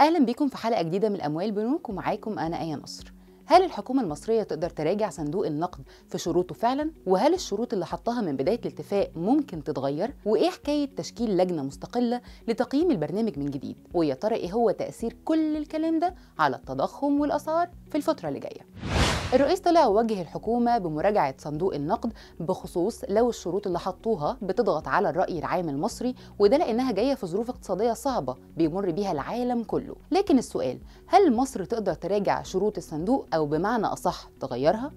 اهلا بيكم في حلقه جديده من اموال بنوك ومعاكم انا ايه نصر هل الحكومه المصريه تقدر تراجع صندوق النقد في شروطه فعلا وهل الشروط اللي حطها من بدايه الاتفاق ممكن تتغير وايه حكايه تشكيل لجنه مستقله لتقييم البرنامج من جديد ويا ترى ايه هو تاثير كل الكلام ده على التضخم والاسعار في الفتره اللي جايه الرئيس طلع ووجه الحكومة بمراجعة صندوق النقد بخصوص لو الشروط اللي حطوها بتضغط على الرأي العام المصري وده لأنها جاية في ظروف اقتصادية صعبة بيمر بيها العالم كله لكن السؤال هل مصر تقدر تراجع شروط الصندوق أو بمعنى أصح تغيرها؟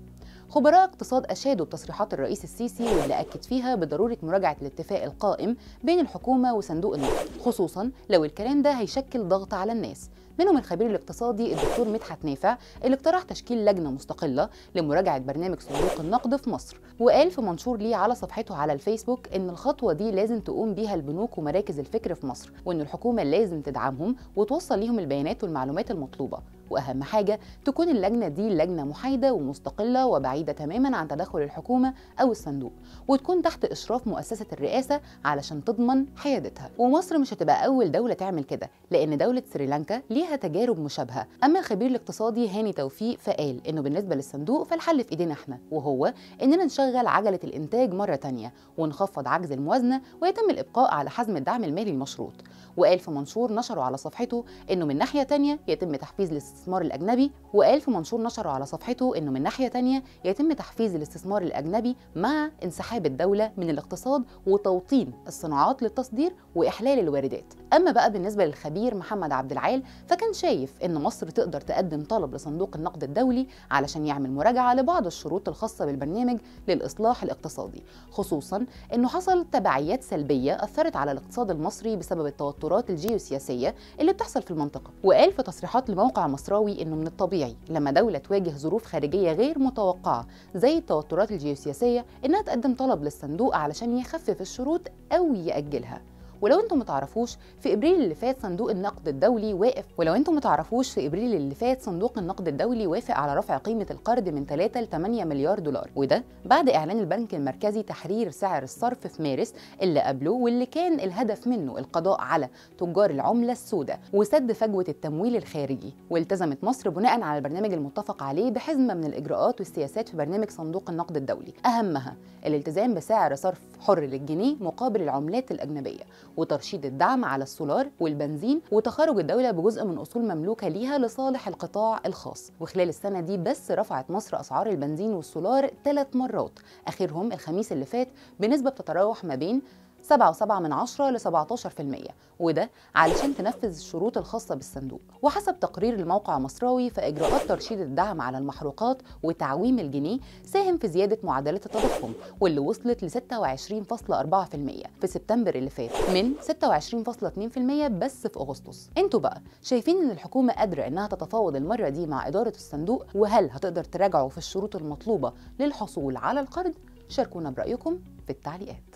خبراء اقتصاد أشادوا بتصريحات الرئيس السيسي واللي أكد فيها بضرورة مراجعة الاتفاق القائم بين الحكومة وصندوق النقد خصوصا لو الكلام ده هيشكل ضغط على الناس منهم الخبير الاقتصادي الدكتور مدحت نافع اللي اقترح تشكيل لجنه مستقله لمراجعه برنامج صندوق النقد في مصر وقال في منشور ليه على صفحته على الفيسبوك ان الخطوه دي لازم تقوم بيها البنوك ومراكز الفكر في مصر وان الحكومه لازم تدعمهم وتوصل ليهم البيانات والمعلومات المطلوبه واهم حاجه تكون اللجنه دي لجنه محايده ومستقله وبعيده تماما عن تدخل الحكومه او الصندوق وتكون تحت اشراف مؤسسه الرئاسه علشان تضمن حيادتها ومصر مش هتبقى اول دوله تعمل كده لان دوله سريلانكا ليها فيها تجارب مشابهه اما الخبير الاقتصادي هاني توفيق فقال انه بالنسبه للصندوق فالحل في ايدينا احنا وهو اننا نشغل عجله الانتاج مره تانية ونخفض عجز الموازنه ويتم الابقاء على حزم الدعم المالي المشروط وقال في منشور نشره على صفحته انه من ناحيه تانية يتم تحفيز الاستثمار الاجنبي وقال في منشور نشره على صفحته انه من ناحيه تانية يتم تحفيز الاستثمار الاجنبي مع انسحاب الدوله من الاقتصاد وتوطين الصناعات للتصدير واحلال الواردات اما بقى بالنسبه للخبير محمد عبد العال كان شايف إن مصر تقدر تقدم طلب لصندوق النقد الدولي علشان يعمل مراجعة لبعض الشروط الخاصة بالبرنامج للإصلاح الاقتصادي خصوصا إنه حصل تبعيات سلبية أثرت على الاقتصاد المصري بسبب التوترات الجيوسياسية اللي بتحصل في المنطقة وقال في تصريحات لموقع مصراوي إنه من الطبيعي لما دولة تواجه ظروف خارجية غير متوقعة زي التوترات الجيوسياسية إنها تقدم طلب للصندوق علشان يخفف الشروط أو يأجلها ولو انتم متعرفوش في ابريل اللي فات صندوق النقد الدولي واقف ولو انتم متعرفوش في ابريل اللي فات صندوق النقد الدولي وافق على رفع قيمه القرض من 3 ل 8 مليار دولار وده بعد اعلان البنك المركزي تحرير سعر الصرف في مارس اللي قبله واللي كان الهدف منه القضاء على تجار العمله السوداء وسد فجوه التمويل الخارجي والتزمت مصر بناء على البرنامج المتفق عليه بحزمه من الاجراءات والسياسات في برنامج صندوق النقد الدولي اهمها الالتزام بسعر صرف حر للجنيه مقابل العملات الاجنبيه وترشيد الدعم على السولار والبنزين وتخرج الدولة بجزء من أصول مملوكة ليها لصالح القطاع الخاص وخلال السنة دي بس رفعت مصر أسعار البنزين والسولار ثلاث مرات آخرهم الخميس اللي فات بنسبة بتتراوح ما بين 7.7 ل 17% وده علشان تنفذ الشروط الخاصة بالصندوق وحسب تقرير الموقع مصراوي فإجراءات ترشيد الدعم على المحروقات وتعويم الجنيه ساهم في زيادة معدلات التضخم واللي وصلت ل 26.4% في سبتمبر اللي فات من 26.2% بس في أغسطس انتوا بقى شايفين إن الحكومة قادرة إنها تتفاوض المرة دي مع إدارة الصندوق وهل هتقدر تراجعه في الشروط المطلوبة للحصول على القرض؟ شاركونا برأيكم في التعليقات